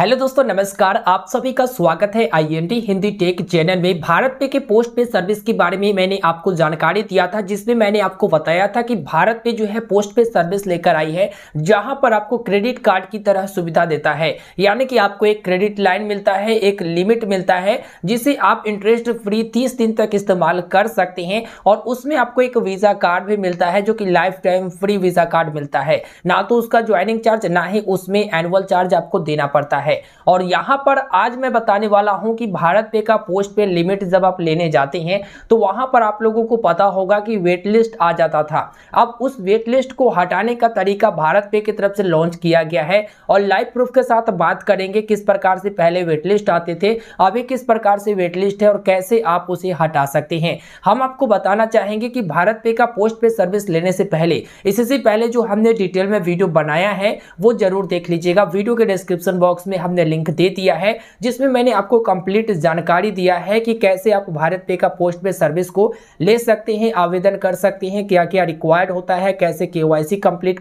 hello दोस्तों नमस्कार आप सभी का स्वागत है आईएनटी हिंदी टेक चैनल में भारत पे के पोस्ट पे सर्विस के बारे में मैंने आपको जानकारी दिया था जिसमें मैंने आपको बताया था कि भारत पे जो है पोस्ट पे सर्विस लेकर आई है जहां पर आपको क्रेडिट कार्ड की तरह सुविधा देता है यानी कि आपको एक क्रेडिट लाइन मिलता है एक लिमिट मिलता है जिसे आप इंटरेस्ट फ्री तीस दिन तक इस्तेमाल कर सकते हैं और उसमें आपको एक वीज़ा कार्ड भी मिलता है जो कि lifetime free visa card मिलता है ना तो उसका ज्वाइनिंग चार्ज ना ही उसमें एनुअल चार्ज आपको देना पड़ता है है और यहाँ पर आज मैं बताने वाला हूँ कि भारत पे का पोस्ट पे लिमिट जब आप लेने जाते हैं तो वहाँ पर आप लोगों को पता होगा कि वेट लिस्ट आ जाता था अब उस वेट लिस्ट को हटाने का तरीका भारत पे की तरफ से लॉन्च किया गया है और लाइव प्रूफ के साथ बात करेंगे किस प्रकार से पहले वेट लिस्ट आते थे अभी किस प्रकार से वेट लिस्ट है और कैसे आप उसे हटा सकते हैं हम आपको बताना चाहेंगे कि भारत पे का पोस्ट पे सर्विस लेने से पहले इससे पहले जो हमने डिटेल में वीडियो बनाया है वो जरूर देख लीजिएगा वीडियो के डिस्क्रिप्शन बॉक्स में हमने लिंक दे दिया है जिसमें मैंने आपको कंप्लीट जानकारी दिया है कि कैसे आप भारत पे का पोस्ट पे सर्विस को ले सकते हैं आवेदन कर सकते हैं क्या क्या रिक्वायर्ड होता है कैसे के वाई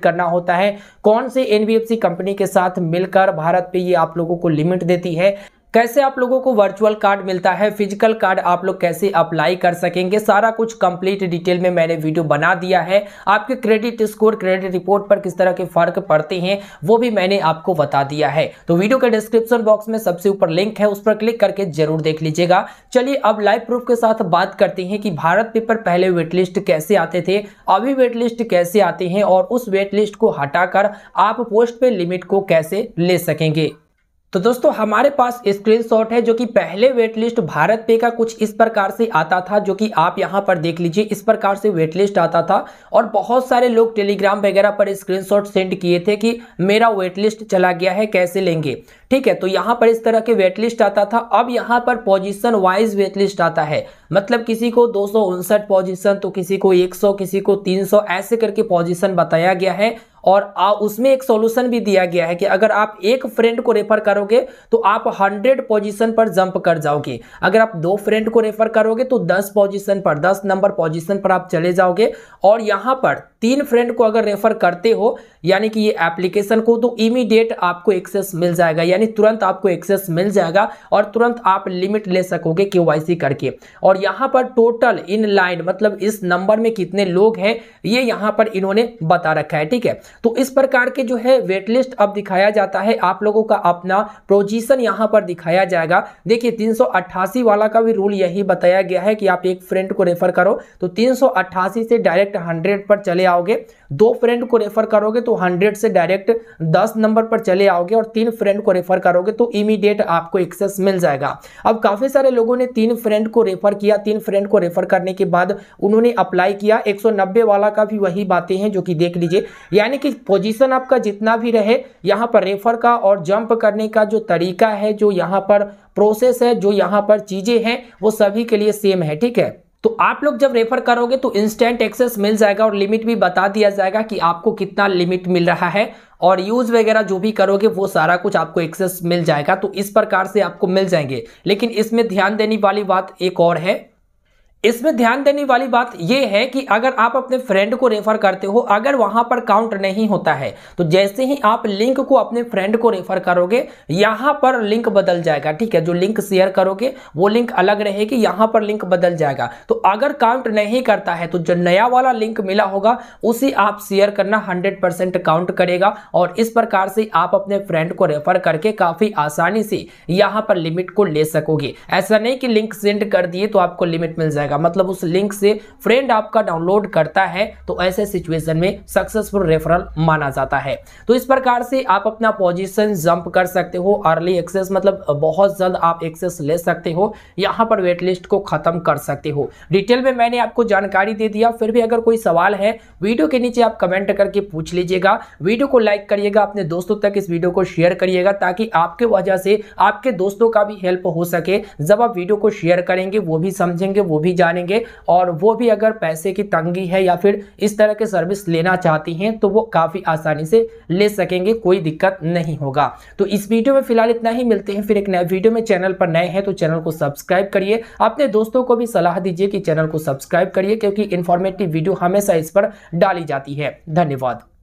करना होता है कौन से एन कंपनी के साथ मिलकर भारत पे ये आप लोगों को लिमिट देती है कैसे आप लोगों को वर्चुअल कार्ड मिलता है फिजिकल कार्ड आप लोग कैसे अप्लाई कर सकेंगे सारा कुछ कंप्लीट डिटेल में मैंने वीडियो बना दिया है आपके क्रेडिट स्कोर क्रेडिट रिपोर्ट पर किस तरह के फर्क पड़ते हैं वो भी मैंने आपको बता दिया है तो वीडियो के डिस्क्रिप्शन बॉक्स में सबसे ऊपर लिंक है उस पर क्लिक करके जरूर देख लीजिएगा चलिए अब लाइव प्रूफ के साथ बात करते हैं कि भारत पेपर पहले वेटलिस्ट कैसे आते थे अभी वेटलिस्ट कैसे आते हैं और उस वेटलिस्ट को हटाकर आप पोस्ट पे लिमिट को कैसे ले सकेंगे तो दोस्तों हमारे पास स्क्रीनशॉट है जो कि पहले वेट लिस्ट भारत पे का कुछ इस प्रकार से आता था जो कि आप यहां पर देख लीजिए इस प्रकार से वेट लिस्ट आता था और बहुत सारे लोग टेलीग्राम वगैरह पर स्क्रीनशॉट सेंड किए थे कि मेरा वेट लिस्ट चला गया है कैसे लेंगे ठीक है तो यहाँ पर इस तरह के वेट लिस्ट आता था अब यहाँ पर पोजिशन वाइज वेट लिस्ट आता है मतलब किसी को दो पोजीशन तो किसी को 100 किसी को 300 ऐसे करके पोजीशन बताया गया है और आ, उसमें एक सॉल्यूशन भी दिया गया है कि अगर आप एक फ्रेंड को रेफर करोगे तो आप 100 पोजीशन पर जंप कर जाओगे अगर आप दो फ्रेंड को रेफर करोगे तो 10 पोजीशन पर 10 नंबर पोजीशन पर आप चले जाओगे और यहां पर तीन फ्रेंड को अगर रेफर करते हो यानी कि ये एप्लीकेशन को तो इमीडिएट आपको एक्सेस मिल जाएगा यानी तुरंत आपको एक्सेस मिल जाएगा और तुरंत आप लिमिट ले सकोगे के करके और यहाँ पर टोटल इन लाइन मतलब इस नंबर में कितने लोग हैं ये यहाँ पर इन्होंने बता रखा है ठीक है तो इस प्रकार के जो है वेट लिस्ट अब दिखाया जाता है आप लोगों का अपना पोजिशन यहाँ पर दिखाया जाएगा देखिए तीन वाला का भी रूल यही बताया गया है कि आप एक फ्रेंड को रेफर करो तो तीन से डायरेक्ट हंड्रेड पर चले आओगे दो फ्रेंड को रेफर करोगे तो हंड्रेड से डायरेक्ट दस नंबर पर चले आओगे और तीन फ्रेंड को रेफर करोगे तो इमीडिएट आपको एक्सेस मिल जाएगा अब काफ़ी सारे लोगों ने तीन फ्रेंड को रेफर किया तीन फ्रेंड को रेफर करने के बाद उन्होंने अप्लाई किया एक वाला का भी वही बातें हैं जो कि देख लीजिए यानी कि पोजिशन आपका जितना भी रहे यहाँ पर रेफर का और जंप करने का जो तरीका है जो यहाँ पर प्रोसेस है जो यहाँ पर चीज़ें हैं वो सभी के लिए सेम है ठीक है तो आप लोग जब रेफर करोगे तो इंस्टेंट एक्सेस मिल जाएगा और लिमिट भी बता दिया जाएगा कि आपको कितना लिमिट मिल रहा है और यूज़ वगैरह जो भी करोगे वो सारा कुछ आपको एक्सेस मिल जाएगा तो इस प्रकार से आपको मिल जाएंगे लेकिन इसमें ध्यान देने वाली बात एक और है इसमें ध्यान देने वाली बात यह है कि अगर आप अपने फ्रेंड को रेफर करते हो अगर वहां पर काउंट नहीं होता है तो जैसे ही आप लिंक को अपने फ्रेंड को रेफर करोगे यहां पर लिंक बदल जाएगा ठीक है जो लिंक शेयर करोगे वो लिंक अलग रहेगी यहां पर लिंक बदल जाएगा तो अगर काउंट नहीं करता है तो जो नया वाला लिंक मिला होगा उसे आप शेयर करना हंड्रेड काउंट करेगा और इस प्रकार से आप अपने फ्रेंड को रेफर करके काफी आसानी से यहां पर लिमिट को ले सकोगे ऐसा नहीं कि लिंक सेंड कर दिए तो आपको लिमिट मिल जाएगा जाएगा मतलब उस लिंक से फ्रेंड आपका डाउनलोड करता है तो ऐसे सिचुएशन में सक्सेसफुल रेफरल माना जाता है तो इस प्रकार से आप अपना पोजीशन जंप कर सकते हो अर्ली एक्सेस मतलब बहुत जल्द आप एक्सेस ले सकते हो यहाँ पर वेट लिस्ट को खत्म कर सकते हो डिटेल में मैंने आपको जानकारी दे दिया फिर भी अगर कोई सवाल है वीडियो के नीचे आप कमेंट करके पूछ लीजिएगा वीडियो को लाइक करिएगा अपने दोस्तों तक इस वीडियो को शेयर करिएगा ताकि आपके वजह से आपके दोस्तों का भी हेल्प हो सके जब आप वीडियो को शेयर करेंगे वो भी समझेंगे वो भी जानेंगे और वो भी अगर पैसे की तंगी है या फिर इस तरह के सर्विस लेना चाहती हैं तो वो काफ़ी आसानी से ले सकेंगे कोई दिक्कत नहीं होगा तो इस वीडियो में फिलहाल इतना ही मिलते हैं फिर एक नए वीडियो में चैनल पर नए हैं तो चैनल को सब्सक्राइब करिए अपने दोस्तों को भी सलाह दीजिए कि चैनल को सब्सक्राइब करिए क्योंकि इन्फॉर्मेटिव वीडियो हमेशा इस पर डाली जाती है धन्यवाद